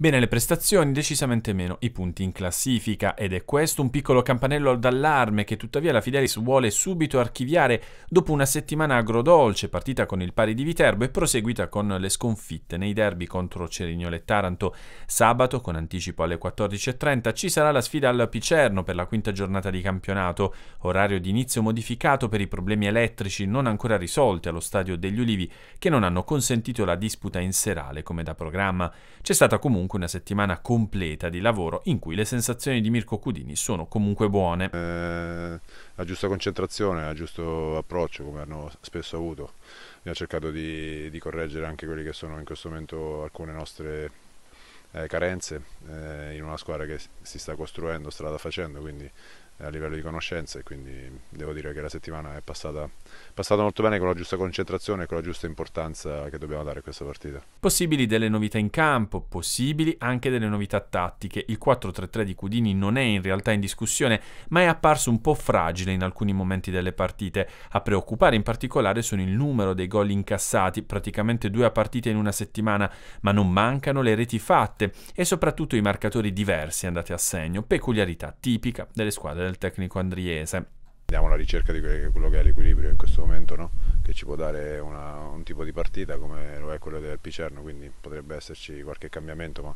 Bene le prestazioni, decisamente meno i punti in classifica ed è questo un piccolo campanello d'allarme che tuttavia la Fidelis vuole subito archiviare dopo una settimana agrodolce partita con il pari di Viterbo e proseguita con le sconfitte nei derby contro Cerignola e Taranto. Sabato con anticipo alle 14.30 ci sarà la sfida al Picerno per la quinta giornata di campionato, orario di inizio modificato per i problemi elettrici non ancora risolti allo stadio degli Ulivi che non hanno consentito la disputa in serale come da programma. C'è stata comunque comunque una settimana completa di lavoro in cui le sensazioni di Mirko Cudini sono comunque buone. Eh, la giusta concentrazione, il giusto approccio come hanno spesso avuto, Abbiamo cercato di, di correggere anche quelle che sono in questo momento alcune nostre eh, carenze eh, in una squadra che si sta costruendo, strada facendo, quindi eh, a livello di conoscenze, quindi devo dire che la settimana è passata, passata molto bene con la giusta concentrazione e con la giusta importanza che dobbiamo dare a questa partita. Possibili delle novità in campo, possibili anche delle novità tattiche. Il 4-3-3 di Cudini non è in realtà in discussione, ma è apparso un po' fragile in alcuni momenti delle partite. A preoccupare in particolare sono il numero dei gol incassati, praticamente due a partita in una settimana, ma non mancano le reti fatte e soprattutto i marcatori diversi andati a segno, peculiarità tipica delle squadre del tecnico andriese. Andiamo alla ricerca di quello che è l'equilibrio in questo momento, no? che ci può dare una, un tipo di partita come lo è quello del Picerno, quindi potrebbe esserci qualche cambiamento, ma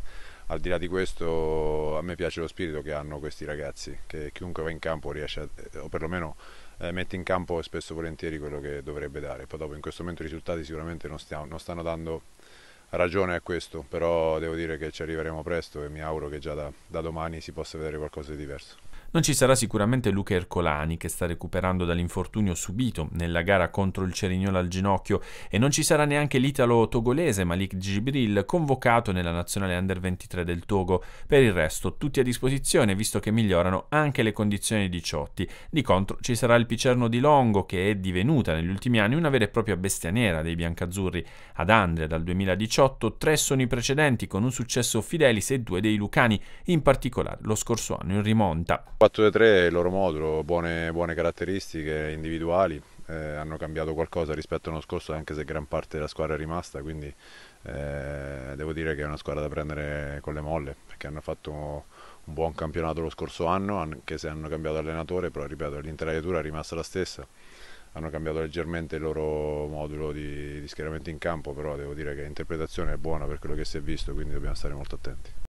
al di là di questo a me piace lo spirito che hanno questi ragazzi, che chiunque va in campo riesce, a, o perlomeno eh, mette in campo spesso volentieri quello che dovrebbe dare, poi dopo in questo momento i risultati sicuramente non, stiamo, non stanno dando ragione a questo, però devo dire che ci arriveremo presto e mi auguro che già da, da domani si possa vedere qualcosa di diverso. Non ci sarà sicuramente Luca Ercolani che sta recuperando dall'infortunio subito nella gara contro il Cerignola al ginocchio e non ci sarà neanche l'italo togolese Malik Gibril convocato nella nazionale under 23 del Togo. Per il resto tutti a disposizione visto che migliorano anche le condizioni di Ciotti. Di contro ci sarà il Picerno di Longo che è divenuta negli ultimi anni una vera e propria bestia nera dei biancazzurri. Ad Andria dal 2018 tre sono i precedenti con un successo Fidelis e due dei Lucani, in particolare lo scorso anno in rimonta. 4-3 il loro modulo, buone, buone caratteristiche individuali, eh, hanno cambiato qualcosa rispetto all'anno scorso anche se gran parte della squadra è rimasta, quindi eh, devo dire che è una squadra da prendere con le molle perché hanno fatto un buon campionato lo scorso anno, anche se hanno cambiato allenatore, però ripeto l'intelaiatura è rimasta la stessa. Hanno cambiato leggermente il loro modulo di, di schieramento in campo, però devo dire che l'interpretazione è buona per quello che si è visto, quindi dobbiamo stare molto attenti.